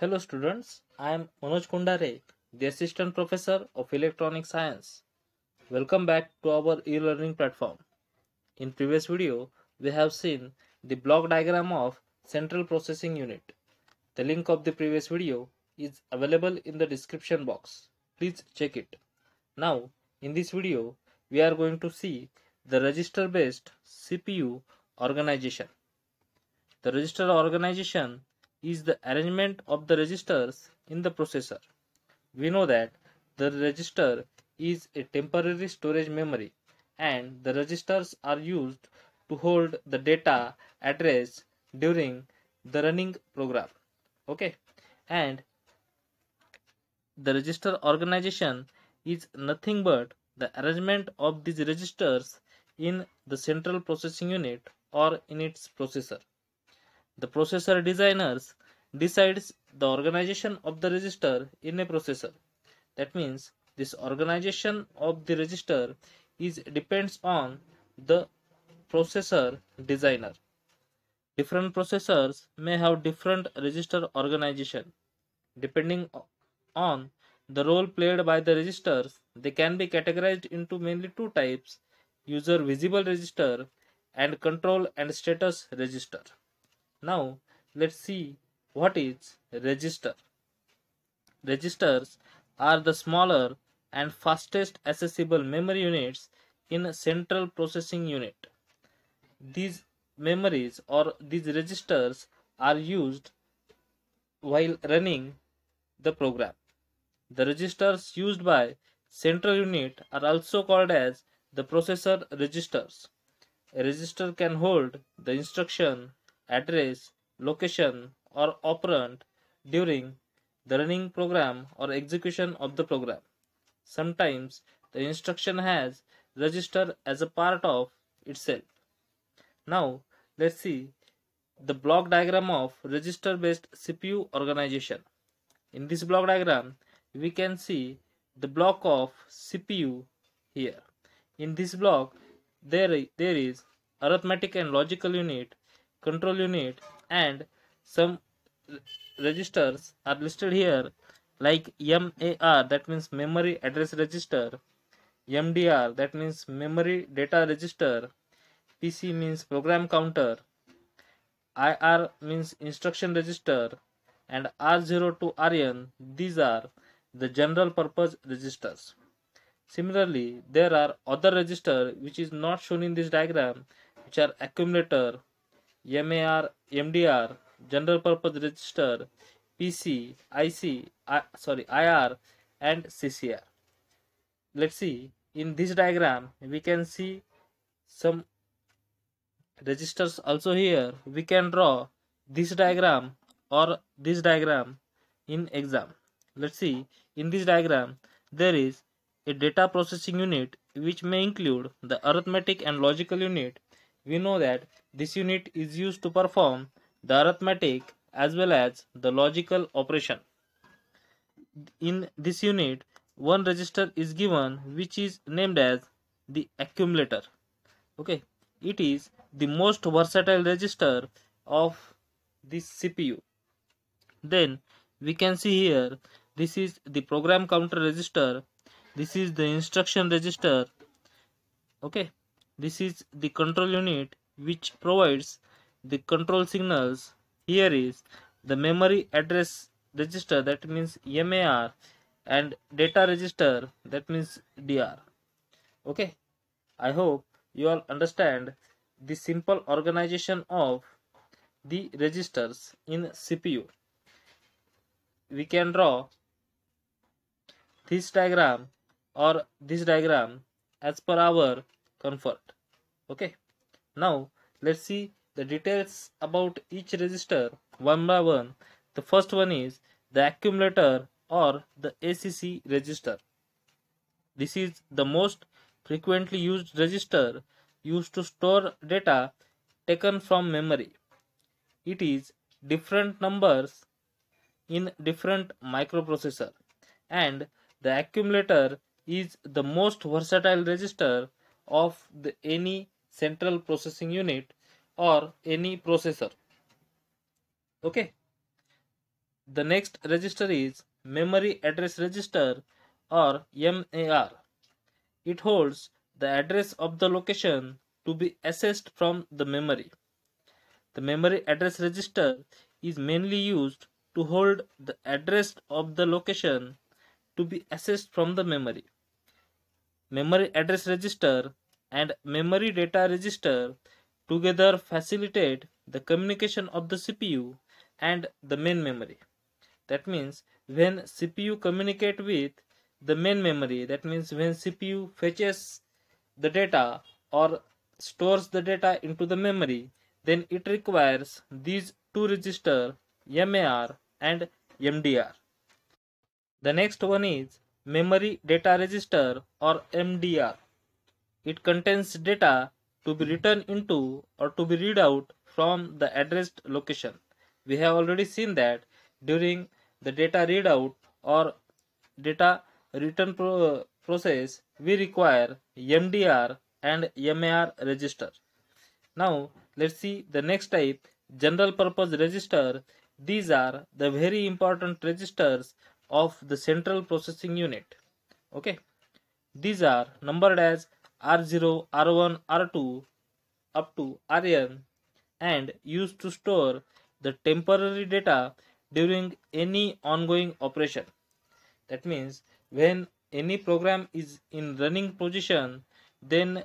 Hello students, I am Manoj Kundare, the Assistant Professor of Electronic Science. Welcome back to our e-learning platform. In previous video, we have seen the block diagram of Central Processing Unit. The link of the previous video is available in the description box. Please check it. Now, in this video, we are going to see the register-based CPU organization. The register organization is the arrangement of the registers in the processor. We know that the register is a temporary storage memory and the registers are used to hold the data address during the running program. Okay, and the register organization is nothing but the arrangement of these registers in the central processing unit or in its processor. The processor designers decides the organization of the register in a processor. That means this organization of the register is depends on the processor designer. Different processors may have different register organization. Depending on the role played by the registers, they can be categorized into mainly two types, user visible register and control and status register. Now let's see what is register. Registers are the smaller and fastest accessible memory units in a central processing unit. These memories or these registers are used while running the program. The registers used by central unit are also called as the processor registers. A register can hold the instruction address, location, or operand during the running program or execution of the program. Sometimes the instruction has register as a part of itself. Now let's see the block diagram of register based CPU organization. In this block diagram we can see the block of CPU here. In this block there, there is arithmetic and logical unit control unit and some registers are listed here like MAR that means memory address register MDR that means memory data register PC means program counter IR means instruction register and R0 to RN these are the general purpose registers similarly there are other register which is not shown in this diagram which are accumulator MAR, MDR, General Purpose Register, PC, IC, I, sorry, IR and CCR. Let's see in this diagram we can see some registers also here we can draw this diagram or this diagram in exam let's see in this diagram there is a data processing unit which may include the arithmetic and logical unit we know that this unit is used to perform the arithmetic as well as the logical operation. In this unit, one register is given which is named as the accumulator. Okay, it is the most versatile register of this CPU. Then we can see here this is the program counter register, this is the instruction register. Okay, this is the control unit which provides the control signals. Here is the memory address register that means MAR and data register that means DR. Okay. I hope you all understand the simple organization of the registers in CPU. We can draw this diagram or this diagram as per our comfort okay now let's see the details about each register one by one the first one is the accumulator or the acc register this is the most frequently used register used to store data taken from memory it is different numbers in different microprocessor and the accumulator is the most versatile register of the, any central processing unit or any processor okay the next register is memory address register or MAR it holds the address of the location to be accessed from the memory the memory address register is mainly used to hold the address of the location to be accessed from the memory memory address register and memory data register together facilitate the communication of the CPU and the main memory. That means when CPU communicate with the main memory, that means when CPU fetches the data or stores the data into the memory, then it requires these two register MAR and MDR. The next one is memory data register or MDR. It contains data to be written into or to be read out from the addressed location. We have already seen that during the data readout or data return pro uh, process, we require MDR and MAR register. Now, let's see the next type, general purpose register. These are the very important registers of the central processing unit. Okay. These are numbered as R0, R1, R2 up to Rn and used to store the temporary data during any ongoing operation. That means when any program is in running position then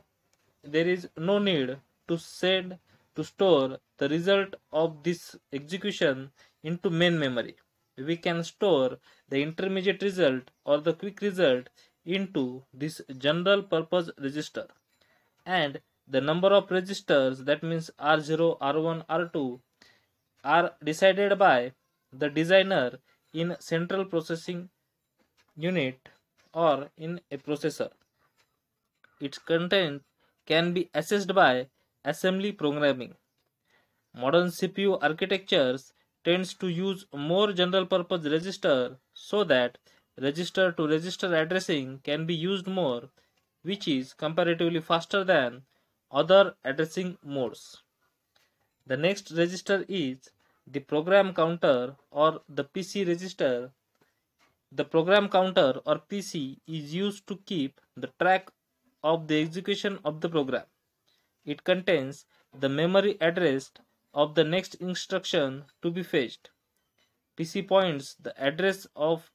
there is no need to send to store the result of this execution into main memory. We can store the intermediate result or the quick result into this general purpose register and the number of registers that means R0, R1, R2 are decided by the designer in central processing unit or in a processor. Its content can be accessed by assembly programming. Modern CPU architectures tends to use more general purpose register so that register to register addressing can be used more, which is comparatively faster than other addressing modes. The next register is the program counter or the PC register. The program counter or PC is used to keep the track of the execution of the program. It contains the memory address of the next instruction to be fetched. PC points the address of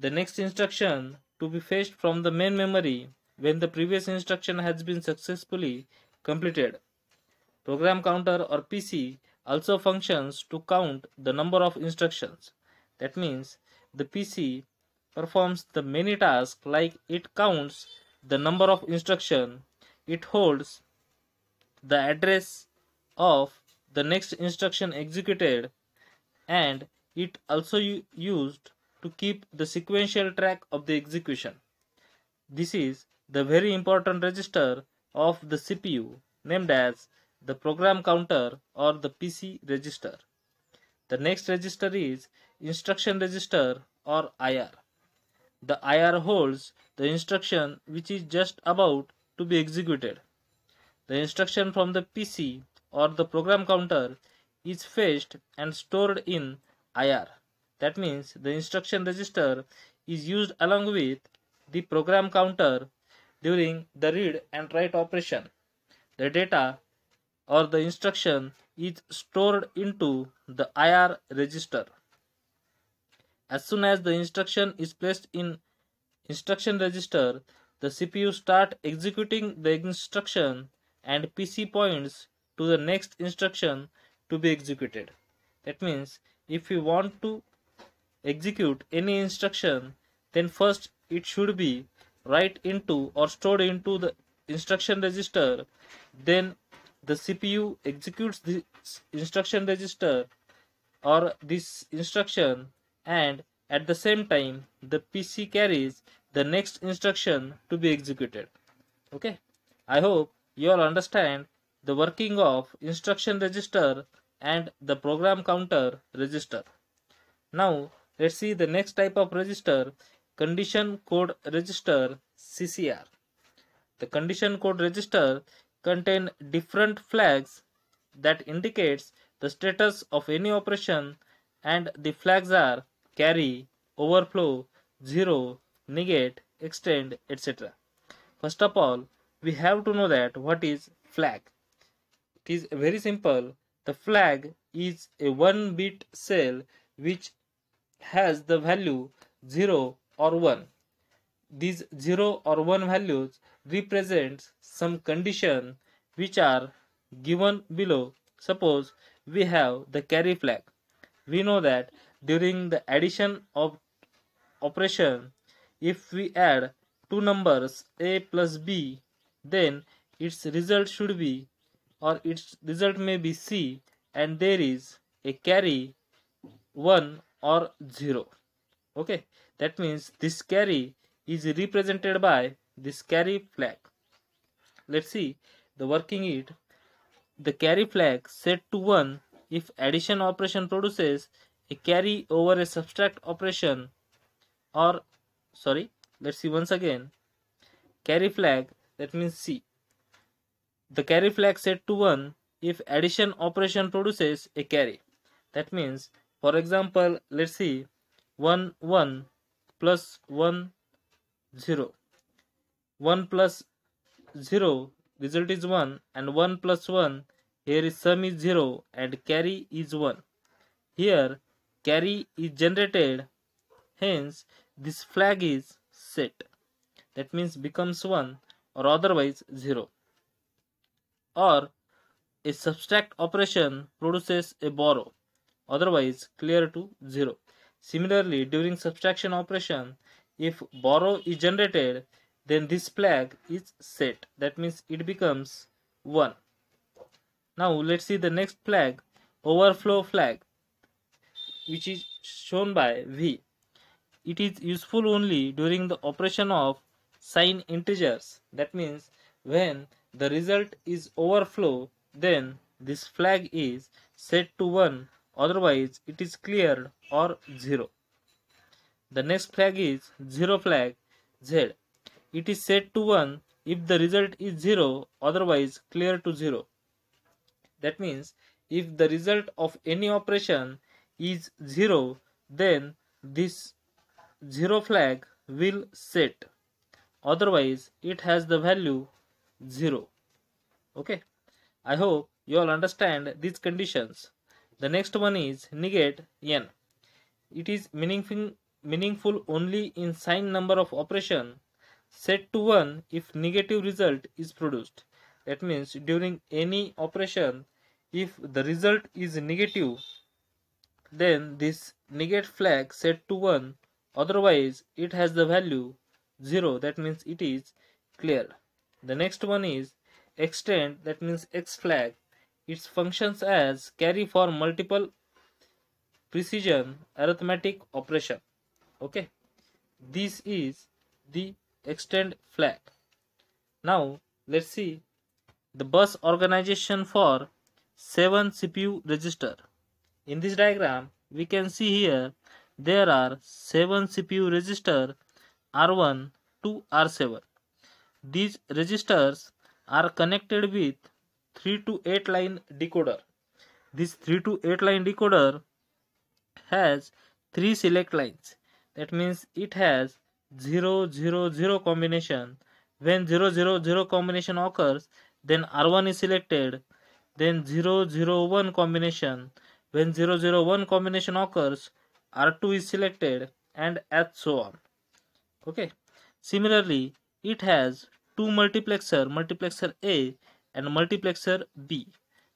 the next instruction to be fetched from the main memory when the previous instruction has been successfully completed. Program counter or PC also functions to count the number of instructions. That means the PC performs the many tasks like it counts the number of instruction, it holds the address of the next instruction executed and it also used to keep the sequential track of the execution. This is the very important register of the CPU named as the program counter or the PC register. The next register is instruction register or IR. The IR holds the instruction which is just about to be executed. The instruction from the PC or the program counter is fetched and stored in IR. That means the instruction register is used along with the program counter during the read and write operation. The data or the instruction is stored into the IR register. As soon as the instruction is placed in instruction register, the CPU start executing the instruction and PC points to the next instruction to be executed. That means if we want to execute any instruction, then first it should be write into or stored into the instruction register. Then the CPU executes the instruction register or this instruction and at the same time the PC carries the next instruction to be executed. Okay. I hope you all understand the working of instruction register and the program counter register. Now Let's see the next type of register condition code register CCR. The condition code register contain different flags that indicates the status of any operation and the flags are carry, overflow, zero, negate, extend, etc. First of all, we have to know that what is flag. It is very simple. The flag is a 1 bit cell which has the value 0 or 1. These 0 or 1 values represent some condition which are given below. Suppose we have the carry flag. We know that during the addition of operation, if we add two numbers a plus b, then its result should be or its result may be c and there is a carry 1 or 0 okay that means this carry is represented by this carry flag let's see the working it the carry flag set to 1 if addition operation produces a carry over a subtract operation or sorry let's see once again carry flag that means c the carry flag set to 1 if addition operation produces a carry that means for example, let's see 1 1 plus 1 0. 1 plus 0 result is 1 and 1 plus 1 here is sum is 0 and carry is 1. Here carry is generated hence this flag is set that means becomes 1 or otherwise 0 or a subtract operation produces a borrow otherwise clear to 0. Similarly, during subtraction operation, if borrow is generated, then this flag is set. That means it becomes 1. Now let's see the next flag, overflow flag, which is shown by V. It is useful only during the operation of sign integers. That means when the result is overflow, then this flag is set to 1 otherwise it is cleared or 0. The next flag is 0 flag Z. It is set to 1 if the result is 0 otherwise clear to 0. That means if the result of any operation is 0 then this 0 flag will set otherwise it has the value 0 okay i hope you all understand these conditions the next one is negate n. It is meaningful, meaningful only in sign number of operation set to 1 if negative result is produced. That means during any operation if the result is negative then this negate flag set to 1 otherwise it has the value 0 that means it is cleared. The next one is extend that means x flag it functions as carry for multiple precision arithmetic operation. Okay. This is the extend flag. Now let's see the bus organization for 7 CPU register. In this diagram, we can see here there are 7 CPU register R1 to R7. These registers are connected with 3 to 8 line decoder. This 3 to 8 line decoder has 3 select lines. That means it has 0, 0, 0 combination. When 0, 0, 0 combination occurs, then R1 is selected. Then 0, 0, 1 combination. When 0, 0, 1 combination occurs, R2 is selected and as so on. Okay. Similarly, it has two multiplexer, multiplexer A and multiplexer B.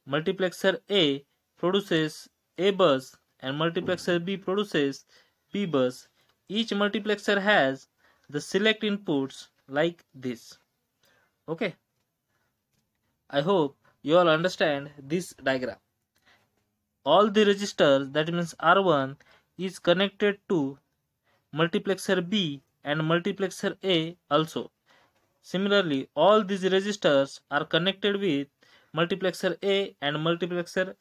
Multiplexer A produces A bus and multiplexer B produces B bus. Each multiplexer has the select inputs like this. Okay. I hope you all understand this diagram. All the registers that means R1 is connected to multiplexer B and multiplexer A also. Similarly, all these resistors are connected with multiplexer A and multiplexer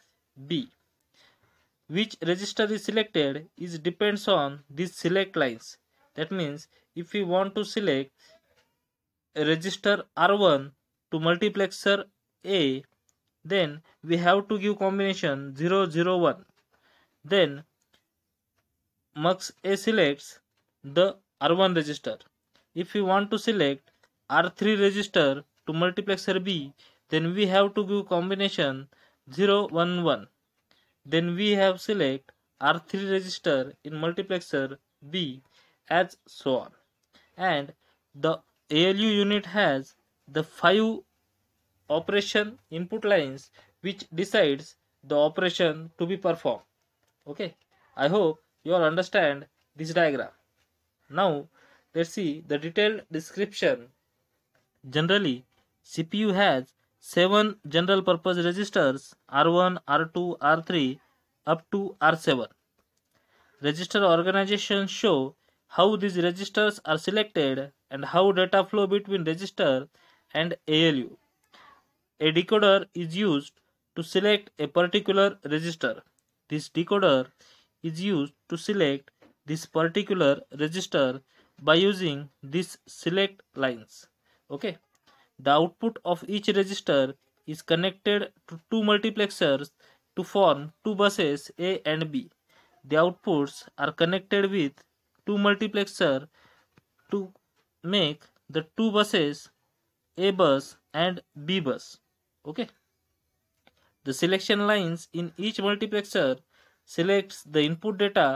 B. Which resistor is selected is depends on these select lines. That means if we want to select register R1 to multiplexer A, then we have to give combination 001. Then mux A selects the R1 register. If we want to select R3 register to multiplexer B then we have to give combination 0 1 1 then we have select R3 register in multiplexer B as so on and the ALU unit has the 5 operation input lines which decides the operation to be performed okay I hope you all understand this diagram now let's see the detailed description Generally, CPU has 7 general purpose registers R1, R2, R3 up to R7. Register organizations show how these registers are selected and how data flow between register and ALU. A decoder is used to select a particular register. This decoder is used to select this particular register by using these select lines okay the output of each register is connected to two multiplexers to form two buses a and b the outputs are connected with two multiplexer to make the two buses a bus and b bus okay the selection lines in each multiplexer selects the input data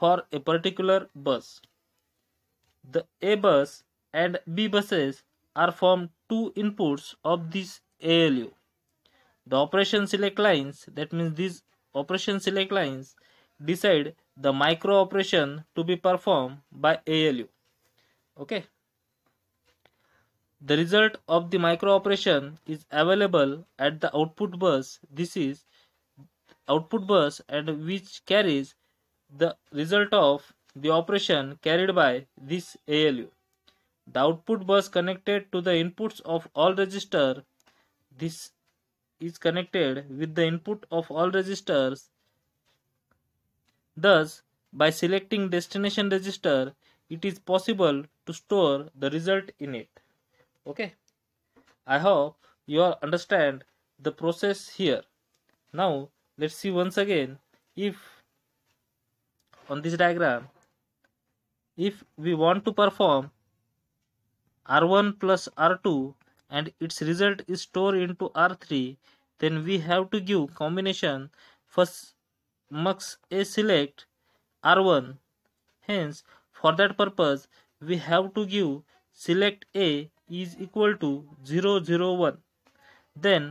for a particular bus the a bus and b buses are from two inputs of this ALU. The operation select lines, that means these operation select lines decide the micro operation to be performed by ALU. Okay. The result of the micro operation is available at the output bus. This is output bus and which carries the result of the operation carried by this ALU. The output bus connected to the inputs of all register. This is connected with the input of all registers. Thus, by selecting destination register, it is possible to store the result in it. Okay. I hope you all understand the process here. Now, let's see once again if on this diagram, if we want to perform r1 plus r2 and its result is stored into r3 then we have to give combination first mux a select r1 hence for that purpose we have to give select a is equal to 001 then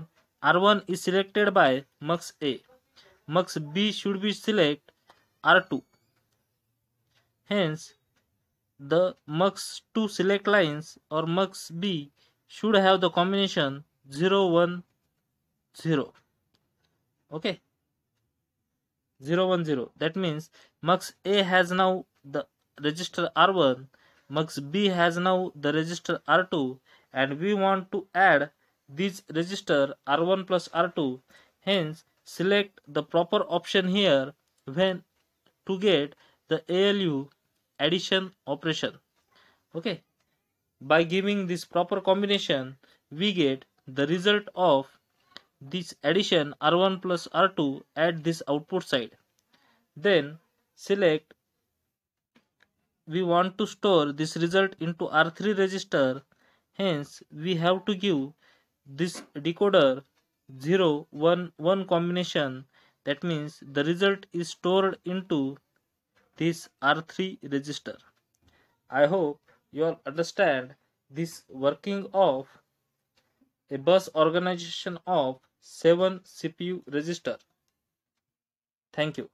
r1 is selected by mux a mux b should be select r2 hence the mux2 select lines or mux b should have the combination 0 1 0 okay 0 1 0 that means mux a has now the register r1 mux b has now the register r2 and we want to add these register r1 plus r2 hence select the proper option here when to get the ALU addition operation okay by giving this proper combination we get the result of this addition r1 plus r2 at this output side then select we want to store this result into r3 register hence we have to give this decoder 0 1 1 combination that means the result is stored into these are three register. I hope you all understand this working of a bus organization of 7 CPU register. Thank you.